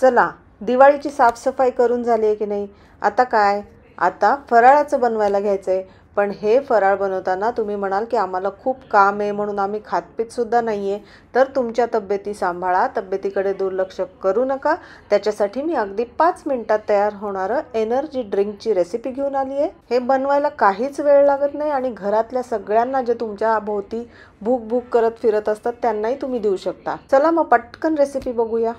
चला दिवाळीची साफसफाई करून झाली आहे की नाही आता काय आता फराळाचं बनवायला घ्यायचं आहे पण हे फराळ बनवताना तुम्ही म्हणाल की आम्हाला खूप काम आहे म्हणून आम्ही खातपीतसुद्धा नाही आहे तर तुमच्या तब्येती सांभाळा तब्येतीकडे दुर्लक्ष करू नका त्याच्यासाठी मी अगदी पाच मिनटात तयार होणारं एनर्जी ड्रिंकची रेसिपी घेऊन आली आहे हे बनवायला काहीच वेळ लागत नाही आणि घरातल्या सगळ्यांना जे तुमच्या भोवती भूक भूक करत फिरत असतात त्यांनाही तुम्ही देऊ शकता चला मग पटकन रेसिपी बघूया